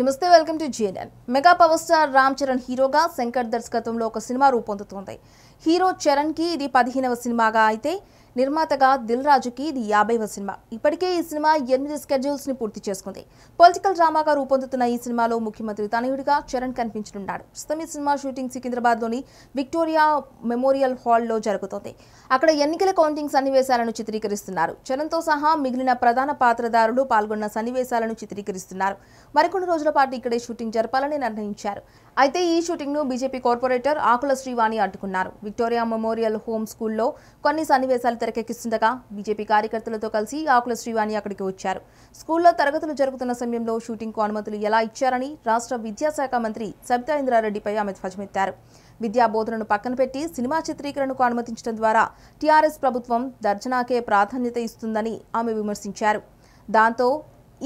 నమస్తే welcome to JNN mega power star Ram Charan హీరోగా శంకర్ దర్శకత్వంలో ఒక సినిమా రూపొందుతోంది హీరో చరణ్కి ఇది పదిహేనవ సినిమాగా అయితే నిర్మాతగా దిల్ రాజుకి ఇది యాభైవ సినిమా ఇప్పటికే ఈ సినిమా ఎనిమిది స్కెడ్యూల్స్ ని పూర్తి చేసుకుంది పొలిటికల్ డ్రామాగా రూపొందుతున్న ఈ సినిమాలో ముఖ్యమంత్రి తనయుడిగా చరణ్ కనిపించనున్నాడు ప్రస్తుతం ఈ సినిమా షూటింగ్ సికింద్రాబాద్ లోని విక్టోరియా మెమోరియల్ హాల్లో జరుగుతోంది అక్కడ ఎన్నికల కౌంటింగ్ సన్నివేశాలను చిత్రీకరిస్తున్నారు చరణ్తో సహా మిగిలిన ప్రధాన పాత్రదారులు పాల్గొన్న సన్నివేశాలను చిత్రీకరిస్తున్నారు మరికొన్ని రోజుల పాటు ఇక్కడే షూటింగ్ జరపాలని నిర్ణయించారు అయితే ఈ షూటింగ్ను బీజేపీ కార్పొరేటర్ ఆకుల శ్రీవాణి అడ్డుకున్నారు విక్టోరియా మెమోరియల్ హోమ్ స్కూల్లో కొన్ని సన్నివేశాలు తెరకెక్కిస్తుండగా బీజేపీ కార్యకర్తలతో కలిసి ఆకుల శ్రీవాణి అక్కడికి వచ్చారు స్కూల్లో తరగతులు జరుగుతున్న సమయంలో షూటింగ్కు అనుమతులు ఎలా ఇచ్చారని రాష్ట్ర విద్యాశాఖ మంత్రి సబితా ఇంద్రారెడ్డిపై ఆమె ధ్వజమెత్తారు విద్యా బోధనను పక్కన పెట్టి సినిమా చిత్రీకరణకు అనుమతించడం ద్వారా టీఆర్ఎస్ ప్రభుత్వం దర్జనాకే ప్రాధాన్యత ఇస్తుందని ఆమె విమర్శించారు దాంతో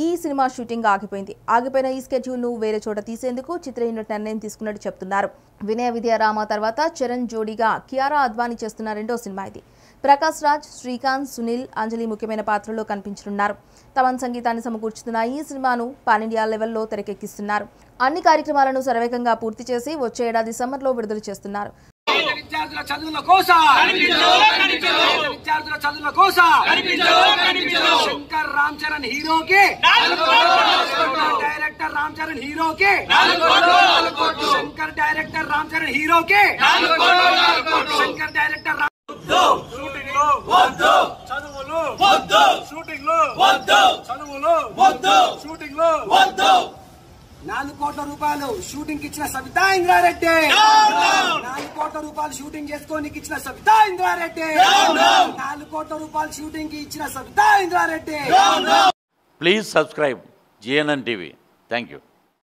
ఈ సినిమా షూటింగ్ ఆగిపోయింది ఆగిపోయిన ఈ ను వేరే చోట తీసేందుకు చిత్ర యూనిట్ నిర్ణయం తీసుకున్నట్టు చెప్తున్నారు వినయ విద్యారామ తర్వాత చరణ్ జోడీగా కియారా అద్వానీ చేస్తున్న రెండో సినిమా ఇది ప్రకాష్ రాజ్ శ్రీకాంత్ సునీల్ అంజలి ముఖ్యమైన పాత్రలో కనిపించనున్నారు తమన్ సంగీతాన్ని సమకూర్చుతున్న ఈ సినిమాను పానిండియా లెవెల్లో తెరకెక్కిస్తున్నారు అన్ని కార్యక్రమాలను సర్వేగంగా పూర్తి చేసి వచ్చే ఏడాది సమ్మర్లో విడుదల చేస్తున్నారు చదువుల కోసం కోసం రామ్ చరణ్ హీరోకి డైరెక్టర్ రామ్ చరణ్ హీరోకి శంకర్ డైరెక్టర్ రామ్ చరణ్ హీరోకి శంకర్ డైరెక్టర్ రామ్ వద్దు చదువులు వద్దు చదువులు వద్దు నాలుగు కోట్ల రూపాయలు షూటింగ్ ఇచ్చిన సబితా ఇంద్రారెడ్డి నాలుగు కోట్ల రూపాయలు షూటింగ్ చేసుకోనికి ఇచ్చిన సబితా ఇంద్రారెడ్డి కోట్ల రూపాయలు షూటింగ్ కి ఇచ్చిన Sabitha Indra Reddy please subscribe GNN TV thank you